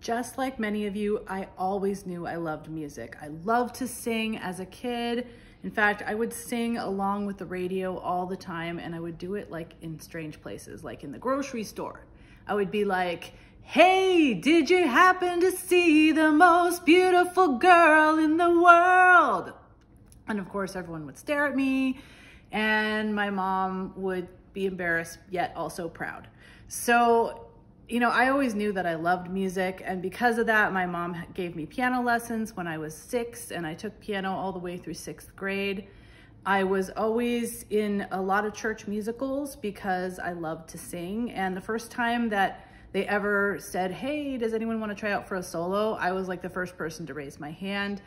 Just like many of you, I always knew I loved music. I loved to sing as a kid. In fact, I would sing along with the radio all the time and I would do it like in strange places, like in the grocery store. I would be like, hey, did you happen to see the most beautiful girl in the world? And of course, everyone would stare at me and my mom would be embarrassed yet also proud. So you know, I always knew that I loved music. And because of that, my mom gave me piano lessons when I was six and I took piano all the way through sixth grade. I was always in a lot of church musicals because I loved to sing. And the first time that they ever said, hey, does anyone want to try out for a solo? I was like the first person to raise my hand.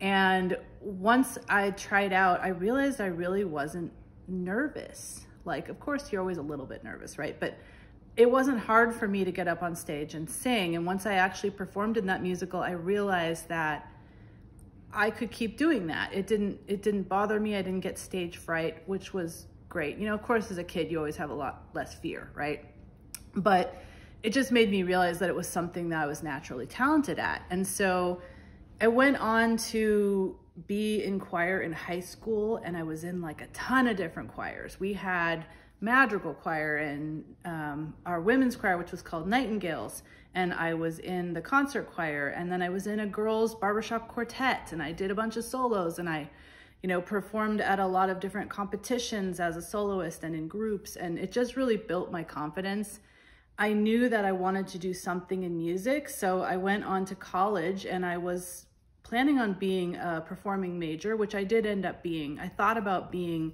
And once I tried out, I realized I really wasn't nervous. Like, of course, you're always a little bit nervous, right? But it wasn't hard for me to get up on stage and sing. And once I actually performed in that musical, I realized that I could keep doing that. It didn't, it didn't bother me. I didn't get stage fright, which was great. You know, of course, as a kid, you always have a lot less fear, right? But it just made me realize that it was something that I was naturally talented at. And so I went on to be in choir in high school and I was in like a ton of different choirs. We had, madrigal choir and um, our women's choir, which was called Nightingales. And I was in the concert choir. And then I was in a girls barbershop quartet and I did a bunch of solos and I, you know, performed at a lot of different competitions as a soloist and in groups. And it just really built my confidence. I knew that I wanted to do something in music. So I went on to college and I was planning on being a performing major, which I did end up being. I thought about being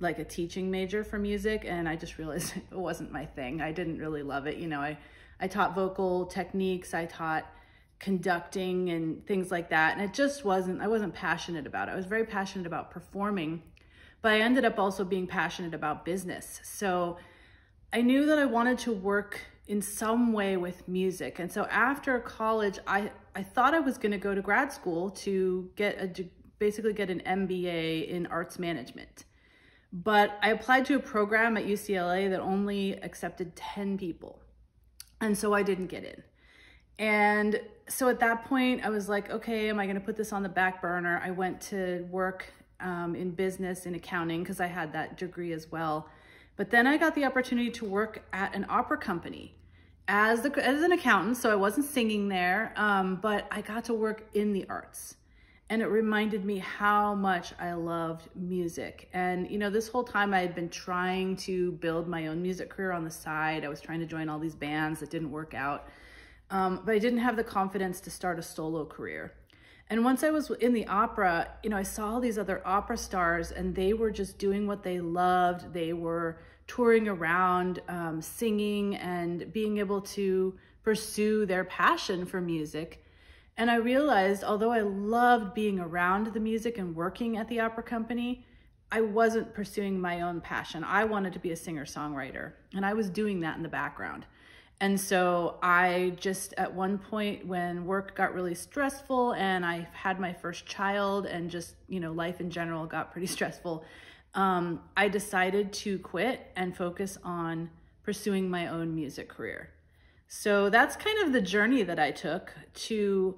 like a teaching major for music and I just realized it wasn't my thing. I didn't really love it. You know, I, I taught vocal techniques, I taught conducting and things like that. And it just wasn't, I wasn't passionate about it. I was very passionate about performing, but I ended up also being passionate about business. So I knew that I wanted to work in some way with music. And so after college, I, I thought I was going to go to grad school to get a, basically get an MBA in arts management. But I applied to a program at UCLA that only accepted 10 people. And so I didn't get in. And so at that point, I was like, okay, am I going to put this on the back burner? I went to work um, in business in accounting because I had that degree as well. But then I got the opportunity to work at an opera company as, the, as an accountant. So I wasn't singing there, um, but I got to work in the arts and it reminded me how much I loved music. And, you know, this whole time I had been trying to build my own music career on the side. I was trying to join all these bands that didn't work out. Um, but I didn't have the confidence to start a solo career. And once I was in the opera, you know, I saw all these other opera stars and they were just doing what they loved. They were touring around, um, singing, and being able to pursue their passion for music and I realized, although I loved being around the music and working at the opera company, I wasn't pursuing my own passion. I wanted to be a singer-songwriter, and I was doing that in the background. And so I just, at one point when work got really stressful and I had my first child and just, you know, life in general got pretty stressful, um, I decided to quit and focus on pursuing my own music career. So that's kind of the journey that I took to,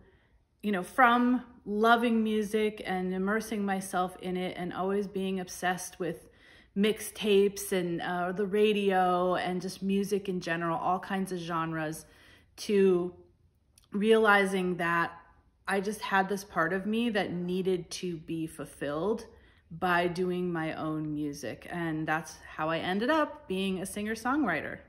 you know, from loving music and immersing myself in it and always being obsessed with mixtapes and uh, the radio and just music in general, all kinds of genres, to realizing that I just had this part of me that needed to be fulfilled by doing my own music. And that's how I ended up being a singer-songwriter.